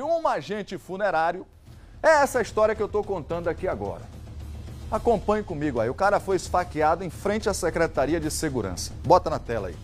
um agente funerário é essa história que eu estou contando aqui agora. Acompanhe comigo aí. O cara foi esfaqueado em frente à Secretaria de Segurança. Bota na tela aí.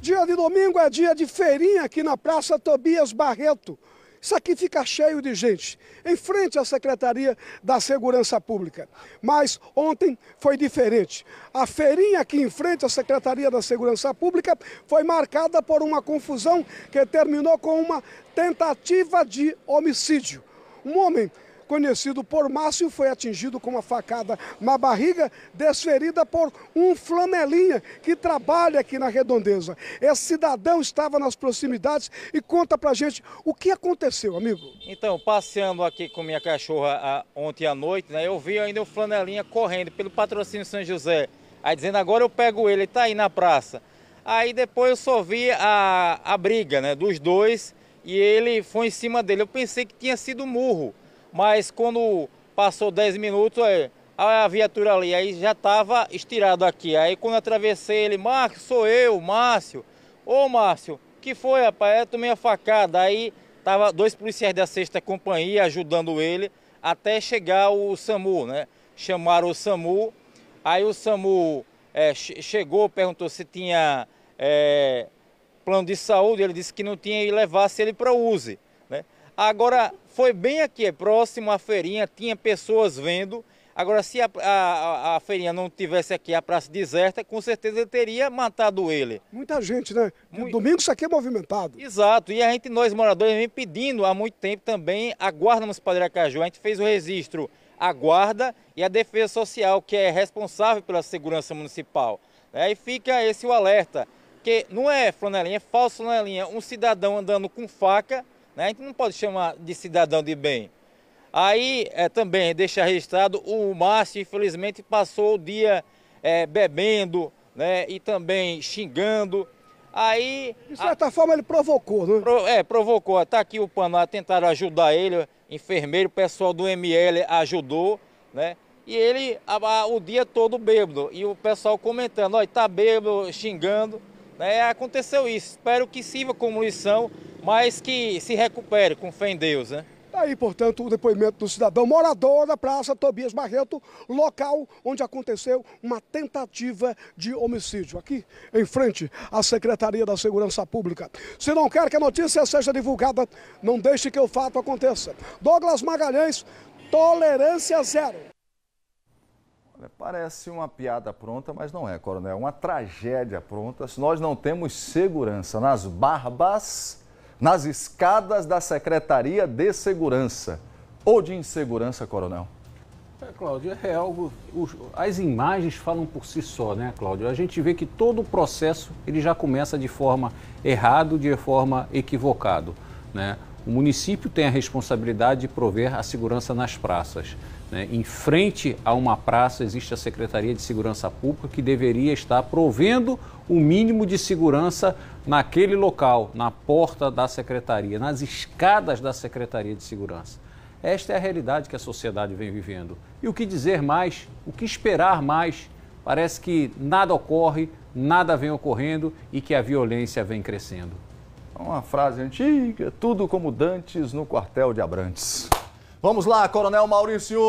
Dia de domingo é dia de feirinha aqui na Praça Tobias Barreto. Isso aqui fica cheio de gente, em frente à Secretaria da Segurança Pública. Mas ontem foi diferente. A feirinha aqui em frente à Secretaria da Segurança Pública foi marcada por uma confusão que terminou com uma tentativa de homicídio. Um homem conhecido por Márcio, foi atingido com uma facada na barriga, desferida por um flanelinha que trabalha aqui na redondeza. Esse cidadão estava nas proximidades e conta pra gente o que aconteceu, amigo. Então, passeando aqui com minha cachorra a, ah, ontem à noite, né, eu vi ainda o flanelinha correndo pelo patrocínio São José. Aí dizendo, agora eu pego ele, ele tá aí na praça. Aí depois eu só vi a, a briga né, dos dois e ele foi em cima dele. Eu pensei que tinha sido murro. Mas quando passou 10 minutos, a viatura ali aí já estava estirado aqui. Aí quando atravessei ele, Márcio, sou eu, Márcio. Ô Márcio, que foi, rapaz? Eu tomei a facada. Aí tava dois policiais da sexta companhia ajudando ele até chegar o SAMU, né? Chamaram o SAMU. Aí o SAMU é, chegou, perguntou se tinha é, plano de saúde. Ele disse que não tinha e levasse ele para o USE. Agora, foi bem aqui, é próximo à feirinha, tinha pessoas vendo. Agora, se a, a, a, feirinha não tivesse aqui a praça deserta, com certeza teria matado ele. Muita gente, né? Muito... Domingo isso aqui é movimentado. Exato. E a gente, nós moradores, vem pedindo há muito tempo também a guarda municipal de Aracaju. A gente fez o registro à guarda e a defesa social, que é responsável pela segurança municipal. Aí é, fica esse o alerta, que não é flanelinha, é falso flanelinha. Um cidadão andando com faca né? A gente não pode chamar de cidadão de bem. Aí é, também deixa registrado o Márcio, infelizmente, passou o dia é, bebendo né? e também xingando. Aí, de certa a... forma, ele provocou, né? Pro... é, provocou. Está aqui o Paná, tentaram ajudar ele, enfermeiro, pessoal do ML ajudou, né? E ele a, o dia todo bêbado. E o pessoal comentando, ó, tá bêbado, xingando. Né? Aconteceu isso. Espero que sirva como lição mas que se recupere com fé em Deus, né? Tá aí, portanto, o depoimento do cidadão morador da Praça Tobias Barreto, local onde aconteceu uma tentativa de homicídio, aqui em frente à Secretaria da Segurança Pública. Se não quer que a notícia seja divulgada, não deixe que o fato aconteça. Douglas Magalhães, tolerância zero. Parece uma piada pronta, mas não é, coronel. Uma tragédia pronta. Se nós não temos segurança nas barbas nas escadas da Secretaria de Segurança ou de Insegurança, Coronel? É, Cláudio, é algo. Os, as imagens falam por si só, né, Cláudio? A gente vê que todo o processo ele já começa de forma errado, de forma equivocado, né? O município tem a responsabilidade de prover a segurança nas praças. Né? Em frente a uma praça existe a Secretaria de Segurança Pública que deveria estar provendo o mínimo de segurança naquele local, na porta da secretaria, nas escadas da Secretaria de Segurança. Esta é a realidade que a sociedade vem vivendo. E o que dizer mais? O que esperar mais? Parece que nada ocorre, nada vem ocorrendo e que a violência vem crescendo. Uma frase antiga, tudo como Dantes no quartel de Abrantes. Vamos lá, Coronel Maurício.